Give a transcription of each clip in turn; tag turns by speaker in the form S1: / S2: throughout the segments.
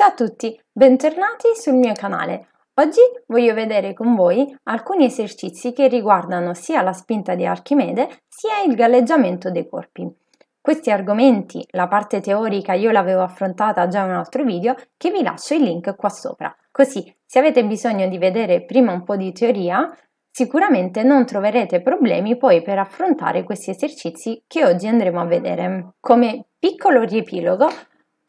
S1: Ciao a tutti, bentornati sul mio canale. Oggi voglio vedere con voi alcuni esercizi che riguardano sia la spinta di Archimede sia il galleggiamento dei corpi. Questi argomenti, la parte teorica io l'avevo affrontata già in un altro video che vi lascio il link qua sopra. Così se avete bisogno di vedere prima un po' di teoria sicuramente non troverete problemi poi per affrontare questi esercizi che oggi andremo a vedere. Come piccolo riepilogo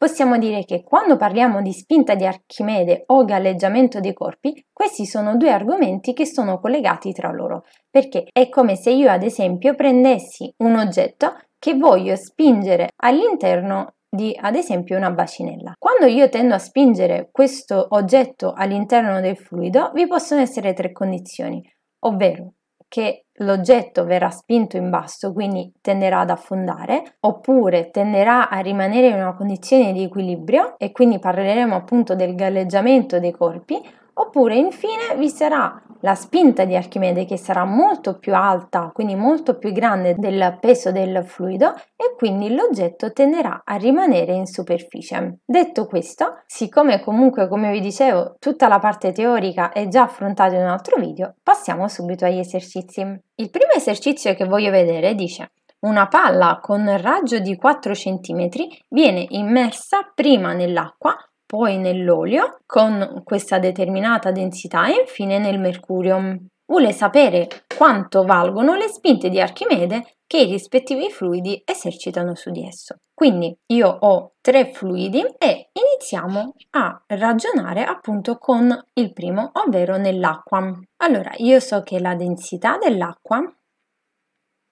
S1: possiamo dire che quando parliamo di spinta di Archimede o galleggiamento dei corpi, questi sono due argomenti che sono collegati tra loro, perché è come se io ad esempio prendessi un oggetto che voglio spingere all'interno di ad esempio una bacinella. Quando io tendo a spingere questo oggetto all'interno del fluido, vi possono essere tre condizioni, ovvero che l'oggetto verrà spinto in basso, quindi tenderà ad affondare, oppure tenderà a rimanere in una condizione di equilibrio e quindi parleremo appunto del galleggiamento dei corpi, Oppure infine vi sarà la spinta di Archimede che sarà molto più alta, quindi molto più grande del peso del fluido e quindi l'oggetto tenderà a rimanere in superficie. Detto questo, siccome comunque come vi dicevo tutta la parte teorica è già affrontata in un altro video, passiamo subito agli esercizi. Il primo esercizio che voglio vedere dice una palla con raggio di 4 cm viene immersa prima nell'acqua poi nell'olio con questa determinata densità e infine nel mercurio. Vuole sapere quanto valgono le spinte di Archimede che i rispettivi fluidi esercitano su di esso. Quindi io ho tre fluidi e iniziamo a ragionare appunto con il primo, ovvero nell'acqua. Allora, io so che la densità dell'acqua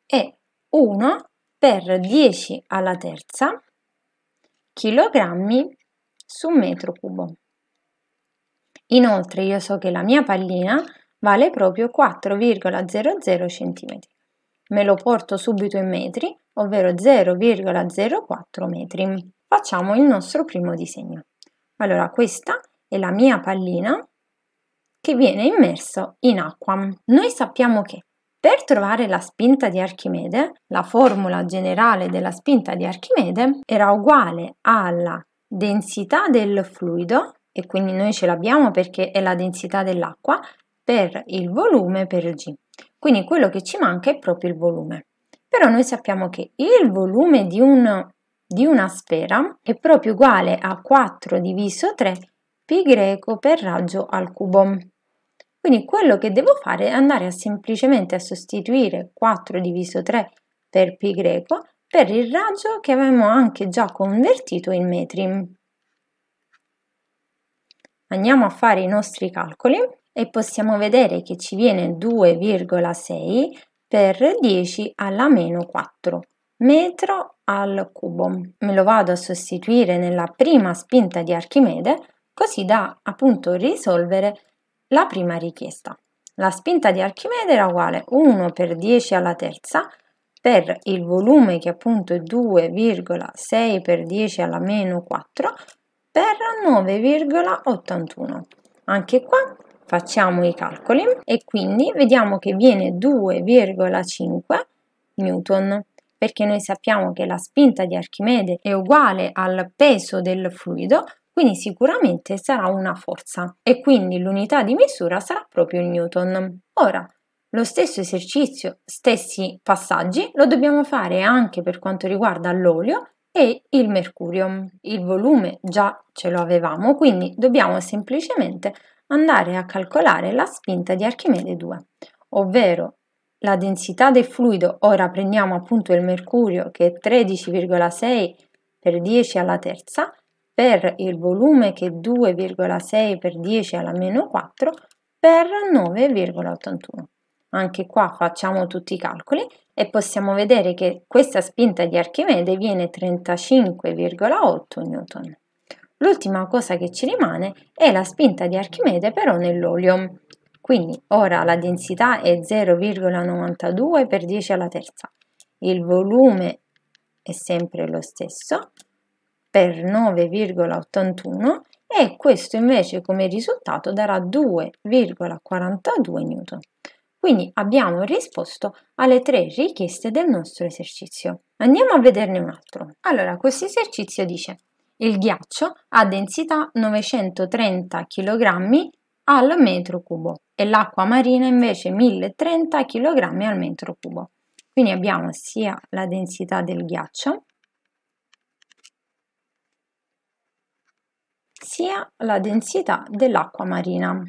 S1: è 1 per 10 alla terza kg su un metro cubo. Inoltre io so che la mia pallina vale proprio 4,00 cm. Me lo porto subito in metri, ovvero 0,04 metri. Facciamo il nostro primo disegno. Allora, questa è la mia pallina che viene immersa in acqua. Noi sappiamo che per trovare la spinta di Archimede, la formula generale della spinta di Archimede era uguale alla densità del fluido, e quindi noi ce l'abbiamo perché è la densità dell'acqua, per il volume per G. Quindi quello che ci manca è proprio il volume. Però noi sappiamo che il volume di, un, di una sfera è proprio uguale a 4 diviso 3 pi greco per raggio al cubo. Quindi quello che devo fare è andare a semplicemente a sostituire 4 diviso 3 per pi greco per il raggio che avevamo anche già convertito in metri. Andiamo a fare i nostri calcoli e possiamo vedere che ci viene 2,6 per 10 alla meno 4 metro al cubo. Me lo vado a sostituire nella prima spinta di Archimede così da appunto risolvere la prima richiesta. La spinta di Archimede era uguale 1 per 10 alla terza per il volume che appunto è 2,6 per 10 alla meno 4 per 9,81. Anche qua facciamo i calcoli e quindi vediamo che viene 2,5 newton perché noi sappiamo che la spinta di Archimede è uguale al peso del fluido, quindi sicuramente sarà una forza e quindi l'unità di misura sarà proprio il newton. Ora, lo stesso esercizio, stessi passaggi, lo dobbiamo fare anche per quanto riguarda l'olio e il mercurio. Il volume già ce lo avevamo, quindi dobbiamo semplicemente andare a calcolare la spinta di Archimede 2, ovvero la densità del fluido, ora prendiamo appunto il mercurio che è 13,6 per 10 alla terza, per il volume che è 2,6 per 10 alla meno 4, per 9,81 anche qua facciamo tutti i calcoli e possiamo vedere che questa spinta di Archimede viene 35,8 newton. L'ultima cosa che ci rimane è la spinta di Archimede però nell'olio. Quindi ora la densità è 0,92 per 10 alla terza. Il volume è sempre lo stesso per 9,81 e questo invece come risultato darà 2,42 newton. Quindi abbiamo risposto alle tre richieste del nostro esercizio. Andiamo a vederne un altro. Allora, questo esercizio dice il ghiaccio ha densità 930 kg al metro cubo e l'acqua marina invece 1030 kg al metro cubo. Quindi abbiamo sia la densità del ghiaccio sia la densità dell'acqua marina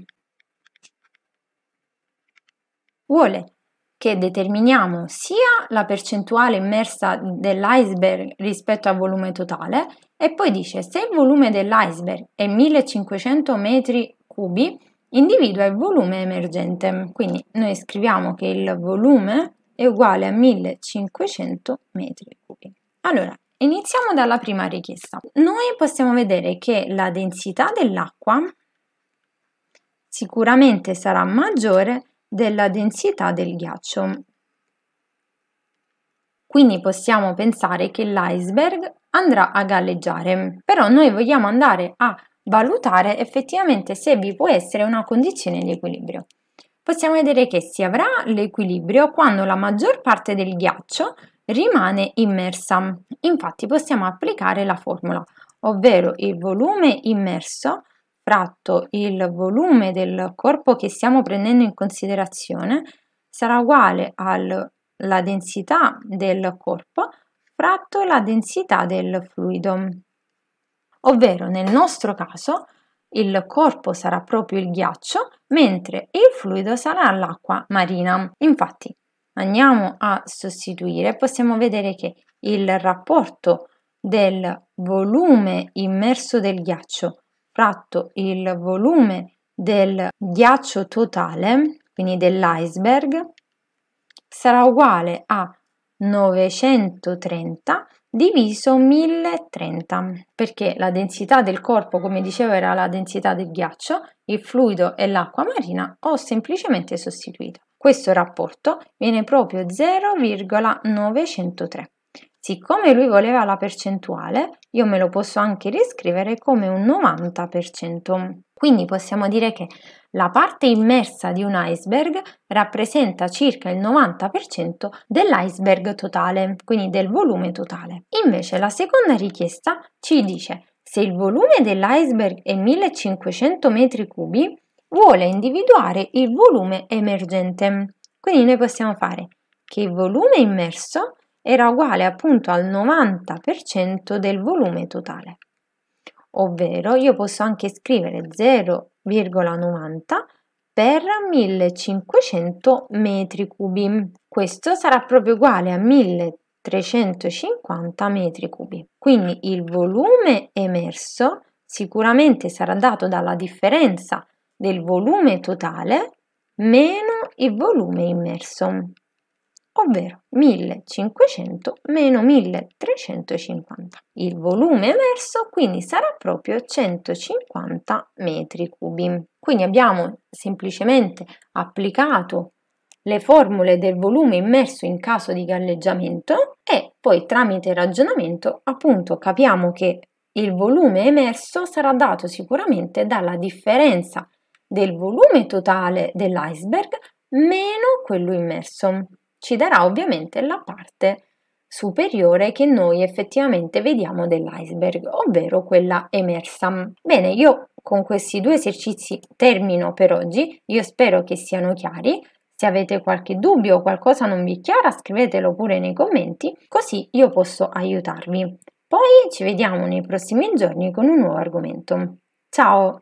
S1: vuole che determiniamo sia la percentuale immersa dell'iceberg rispetto al volume totale e poi dice se il volume dell'iceberg è 1500 metri cubi individua il volume emergente quindi noi scriviamo che il volume è uguale a 1500 metri cubi allora iniziamo dalla prima richiesta noi possiamo vedere che la densità dell'acqua sicuramente sarà maggiore della densità del ghiaccio. Quindi possiamo pensare che l'iceberg andrà a galleggiare, però noi vogliamo andare a valutare effettivamente se vi può essere una condizione di equilibrio. Possiamo vedere che si avrà l'equilibrio quando la maggior parte del ghiaccio rimane immersa. Infatti possiamo applicare la formula, ovvero il volume immerso fratto il volume del corpo che stiamo prendendo in considerazione sarà uguale alla densità del corpo fratto la densità del fluido. Ovvero nel nostro caso il corpo sarà proprio il ghiaccio, mentre il fluido sarà l'acqua marina. Infatti, andiamo a sostituire, possiamo vedere che il rapporto del volume immerso del ghiaccio sottratto il volume del ghiaccio totale, quindi dell'iceberg, sarà uguale a 930 diviso 1030 perché la densità del corpo come dicevo era la densità del ghiaccio il fluido e l'acqua marina ho semplicemente sostituito questo rapporto viene proprio 0,903 Siccome lui voleva la percentuale, io me lo posso anche riscrivere come un 90%. Quindi possiamo dire che la parte immersa di un iceberg rappresenta circa il 90% dell'iceberg totale, quindi del volume totale. Invece la seconda richiesta ci dice se il volume dell'iceberg è 1500 metri cubi, vuole individuare il volume emergente. Quindi noi possiamo fare che il volume immerso era uguale appunto al 90% del volume totale. Ovvero io posso anche scrivere 0,90 per 1500 metri cubi. Questo sarà proprio uguale a 1350 metri cubi. Quindi il volume emerso sicuramente sarà dato dalla differenza del volume totale meno il volume immerso ovvero 1500 meno 1350. Il volume emerso quindi sarà proprio 150 metri cubi. Quindi abbiamo semplicemente applicato le formule del volume immerso in caso di galleggiamento e poi tramite ragionamento appunto capiamo che il volume emerso sarà dato sicuramente dalla differenza del volume totale dell'iceberg meno quello immerso ci darà ovviamente la parte superiore che noi effettivamente vediamo dell'iceberg, ovvero quella emersa. Bene, io con questi due esercizi termino per oggi, io spero che siano chiari. Se avete qualche dubbio o qualcosa non vi è chiara, scrivetelo pure nei commenti, così io posso aiutarvi. Poi ci vediamo nei prossimi giorni con un nuovo argomento. Ciao!